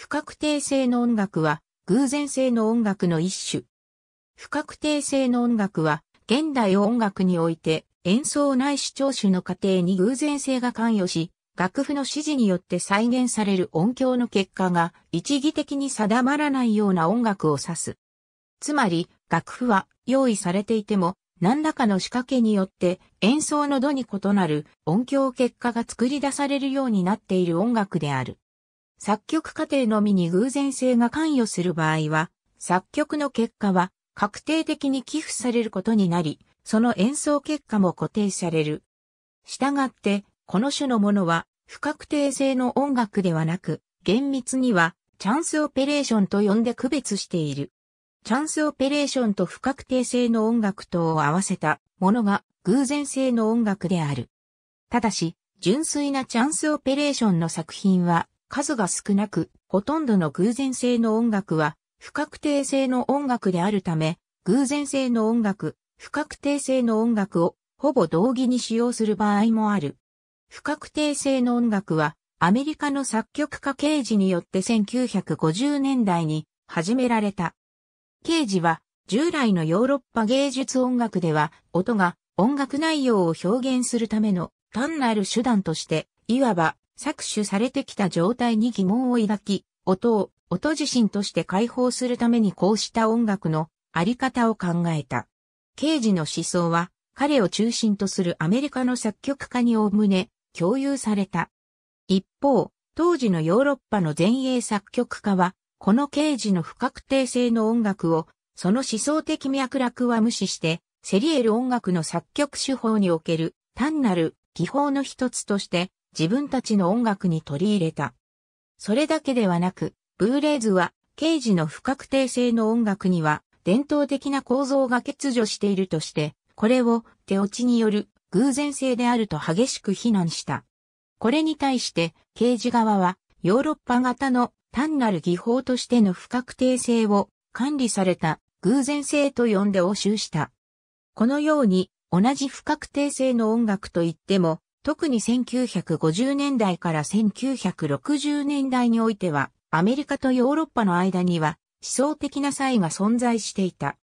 不確定性の音楽は偶然性の音楽の一種。不確定性の音楽は現代音楽において演奏ない聴取の過程に偶然性が関与し、楽譜の指示によって再現される音響の結果が一義的に定まらないような音楽を指す。つまり、楽譜は用意されていても、何らかの仕掛けによって演奏の度に異なる音響結果が作り出されるようになっている音楽である。作曲過程のみに偶然性が関与する場合は、作曲の結果は確定的に寄付されることになり、その演奏結果も固定される。したがって、この種のものは不確定性の音楽ではなく、厳密にはチャンスオペレーションと呼んで区別している。チャンスオペレーションと不確定性の音楽とを合わせたものが偶然性の音楽である。ただし、純粋なチャンスオペレーションの作品は数が少なく、ほとんどの偶然性の音楽は、不確定性の音楽であるため、偶然性の音楽、不確定性の音楽を、ほぼ同義に使用する場合もある。不確定性の音楽は、アメリカの作曲家ケージによって1950年代に始められた。ケージは、従来のヨーロッパ芸術音楽では、音が音楽内容を表現するための単なる手段として、いわば搾取されてきた状態に疑問を抱き、音を音自身として解放するためにこうした音楽のあり方を考えた。刑事の思想は彼を中心とするアメリカの作曲家におおむね共有された。一方、当時のヨーロッパの前衛作曲家は、この刑事の不確定性の音楽を、その思想的脈絡は無視して、セリエル音楽の作曲手法における単なる技法の一つとして自分たちの音楽に取り入れた。それだけではなく、ブーレイズは、ケ事ジの不確定性の音楽には、伝統的な構造が欠如しているとして、これを手落ちによる偶然性であると激しく非難した。これに対して、ケ事ジ側は、ヨーロッパ型の単なる技法としての不確定性を管理された偶然性と呼んで押収した。このように、同じ不確定性の音楽といっても、特に1950年代から1960年代においては、アメリカとヨーロッパの間には思想的な差異が存在していた。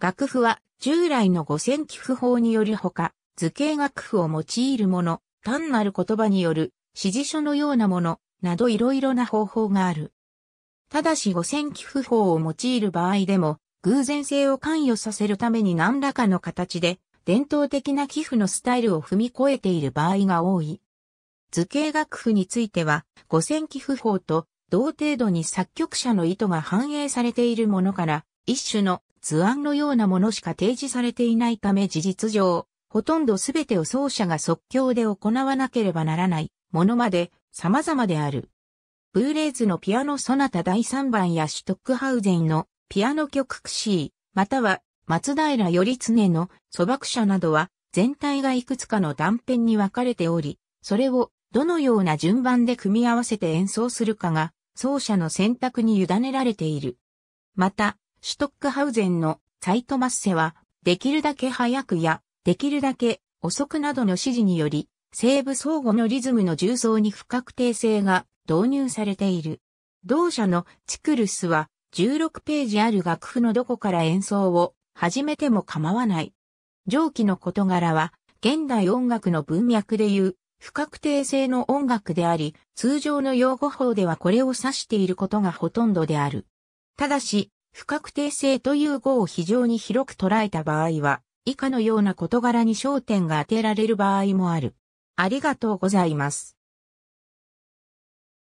楽譜は従来の五線寄付法によるほか、図形楽譜を用いるもの、単なる言葉による指示書のようなもの、などいろいろな方法がある。ただし五線寄付法を用いる場合でも、偶然性を関与させるために何らかの形で伝統的な寄付のスタイルを踏み越えている場合が多い。図形楽譜については、五線寄付法と同程度に作曲者の意図が反映されているものから、一種の図案のようなものしか提示されていないため事実上、ほとんどすべてを奏者が即興で行わなければならないものまで様々である。ブーレーズのピアノソナタ第3番やシュトックハウゼンのピアノ曲クシー、または松平頼常の祖爆者などは全体がいくつかの断片に分かれており、それをどのような順番で組み合わせて演奏するかが奏者の選択に委ねられている。また、シュトックハウゼンのサイトマッセは、できるだけ早くや、できるだけ遅くなどの指示により、西部相互のリズムの重奏に不確定性が導入されている。同社のチクルスは16ページある楽譜のどこから演奏を始めても構わない。上記の事柄は、現代音楽の文脈でいう、不確定性の音楽であり、通常の用語法ではこれを指していることがほとんどである。ただし、不確定性という語を非常に広く捉えた場合は、以下のような事柄に焦点が当てられる場合もある。ありがとうございます。